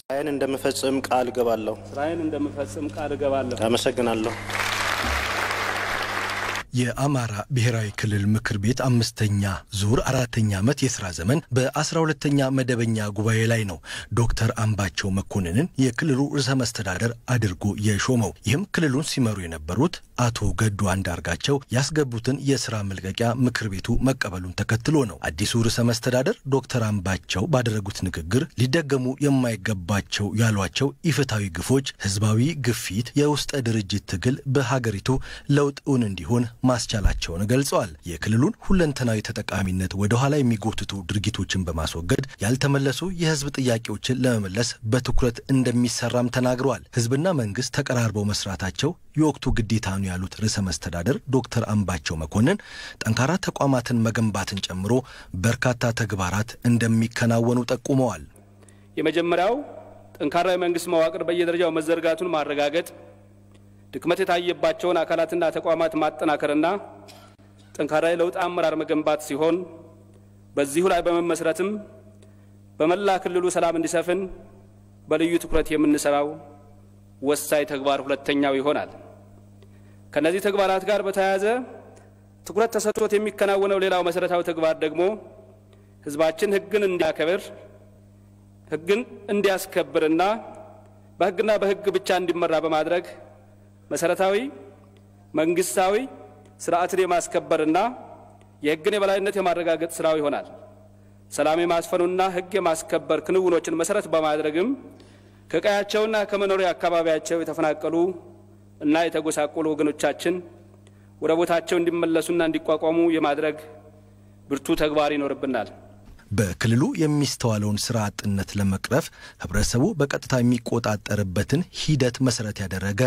ስራዬን እንደምፈጽም ቃል እገባለሁ። ስራዬን እንደምፈጽም ቃል እገባለሁ። አመሰግናለሁ። የአማራ ብሔራዊ ክልል ምክር ቤት አምስተኛ ዙር አራተኛ ዓመት የስራ ዘመን በአስራ ሁለተኛ መደበኛ ጉባኤ ላይ ነው ዶክተር አምባቸው መኮንንን የክልሉ ርዕሰ መስተዳደር አድርጎ የሾመው። ይህም ክልሉን ሲመሩ የነበሩት አቶ ገዱ አንዳርጋቸው ያስገቡትን የስራ መልቀቂያ ምክር ቤቱ መቀበሉን ተከትሎ ነው። አዲሱ ርዕሰ መስተዳደር ዶክተር አምባቸው ባደረጉት ንግግር ሊደገሙ የማይገባቸው ያሏቸው ኢፍታዊ ግፎች፣ ህዝባዊ ግፊት፣ የውስጠ ድርጅት ትግል በሀገሪቱ ለውጥ እውን እንዲሆን ማስቻላቸውን ገልጸዋል። የክልሉን ሁለንተናዊ ተጠቃሚነት ወደኋላ የሚጎትቱ ድርጊቶችን በማስወገድ ያልተመለሱ የህዝብ ጥያቄዎችን ለመመለስ በትኩረት እንደሚሰራም ተናግረዋል። ህዝብና መንግስት ተቀራርበው መስራታቸው የወቅቱ ግዴታ ነው ያሉት ርዕሰ መስተዳደር ዶክተር አምባቸው መኮንን ጠንካራ ተቋማትን መገንባትን ጨምሮ በርካታ ተግባራት እንደሚከናወኑ ጠቁመዋል። የመጀመሪያው ጠንካራ የመንግስት መዋቅር በየደረጃው መዘርጋቱን ማረጋገጥ ድክመት የታየባቸውን አካላትና ተቋማት ማጠናከርና ጠንካራ የለውጥ አመራር መገንባት ሲሆን በዚሁ ላይ በመመስረትም በመላ ክልሉ ሰላም እንዲሰፍን በልዩ ትኩረት የምንሰራው ወሳኝ ተግባር ሁለተኛው ይሆናል። ከነዚህ ተግባራት ጋር በተያያዘ ትኩረት ተሰጥቶት የሚከናወነው ሌላው መሰረታዊ ተግባር ደግሞ ህዝባችን ህግን እንዲያከብር ህግን እንዲያስከብርና በህግና በህግ ብቻ እንዲመራ በማድረግ መሰረታዊ መንግስታዊ ስርዓትን የማስከበርና የህግን የበላይነት የማረጋገጥ ስራው ይሆናል። ሰላም የማስፈኑና ህግ የማስከበር ክንውኖችን መሰረት በማድረግም ከቀያቸውና ከመኖሪያ አካባቢያቸው የተፈናቀሉ እና የተጎሳቆሉ ወገኖቻችን ወደ ቦታቸው እንዲመለሱና እንዲቋቋሙ የማድረግ ብርቱ ተግባር ይኖርብናል። በክልሉ የሚስተዋለውን ስራ አጥነት ለመቅረፍ ህብረተሰቡ በቀጥታ የሚቆጣጠርበትን ሂደት መሰረት ያደረገ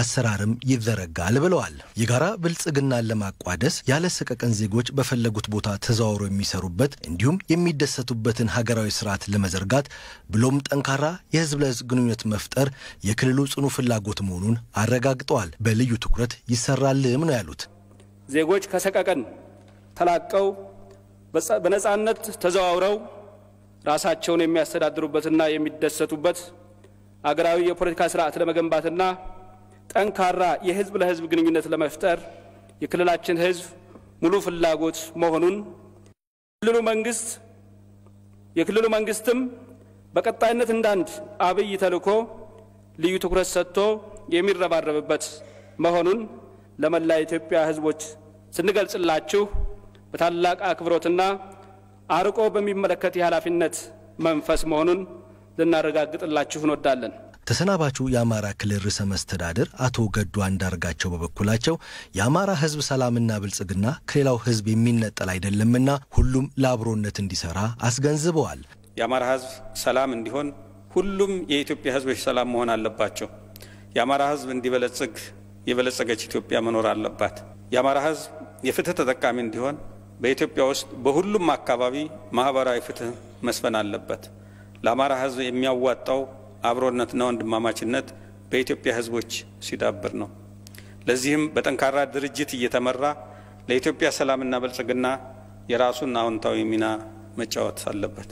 አሰራርም ይዘረጋል ብለዋል። የጋራ ብልጽግናን ለማቋደስ ያለ ሰቀቀን ዜጎች በፈለጉት ቦታ ተዘዋውሮ የሚሰሩበት እንዲሁም የሚደሰቱበትን ሀገራዊ ስርዓት ለመዘርጋት ብሎም ጠንካራ የህዝብ ለህዝብ ግንኙነት መፍጠር የክልሉ ጽኑ ፍላጎት መሆኑን አረጋግጠዋል። በልዩ ትኩረት ይሰራልም ነው ያሉት። ዜጎች ከሰቀቀን ተላቀው በነፃነት ተዘዋውረው ራሳቸውን የሚያስተዳድሩበትና የሚደሰቱበት አገራዊ የፖለቲካ ስርዓት ለመገንባትና ጠንካራ የህዝብ ለህዝብ ግንኙነት ለመፍጠር የክልላችን ህዝብ ሙሉ ፍላጎት መሆኑን የክልሉ መንግስት የክልሉ መንግስትም በቀጣይነት እንዳንድ አብይ ተልዕኮ ልዩ ትኩረት ሰጥቶ የሚረባረብበት መሆኑን ለመላ ኢትዮጵያ ህዝቦች ስንገልጽላችሁ በታላቅ አክብሮትና አርቆ በሚመለከት የኃላፊነት መንፈስ መሆኑን ልናረጋግጥላችሁ እንወዳለን። ተሰናባቹ የአማራ ክልል ርዕሰ መስተዳድር አቶ ገዱ አንዳርጋቸው በበኩላቸው የአማራ ሕዝብ ሰላምና ብልጽግና ከሌላው ሕዝብ የሚነጠል አይደለምና ሁሉም ለአብሮነት እንዲሰራ አስገንዝበዋል። የአማራ ሕዝብ ሰላም እንዲሆን ሁሉም የኢትዮጵያ ሕዝቦች ሰላም መሆን አለባቸው። የአማራ ሕዝብ እንዲበለጽግ የበለጸገች ኢትዮጵያ መኖር አለባት። የአማራ ሕዝብ የፍትህ ተጠቃሚ እንዲሆን በኢትዮጵያ ውስጥ በሁሉም አካባቢ ማህበራዊ ፍትህ መስፈን አለበት። ለአማራ ህዝብ የሚያዋጣው አብሮነትና ወንድማማችነት በኢትዮጵያ ህዝቦች ሲዳብር ነው። ለዚህም በጠንካራ ድርጅት እየተመራ ለኢትዮጵያ ሰላምና ብልጽግና የራሱን አዎንታዊ ሚና መጫወት አለበት።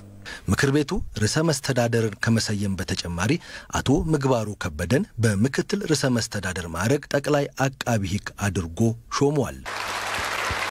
ምክር ቤቱ ርዕሰ መስተዳደርን ከመሰየም በተጨማሪ አቶ ምግባሩ ከበደን በምክትል ርዕሰ መስተዳደር ማዕረግ ጠቅላይ አቃቢ ህግ አድርጎ ሾሟል።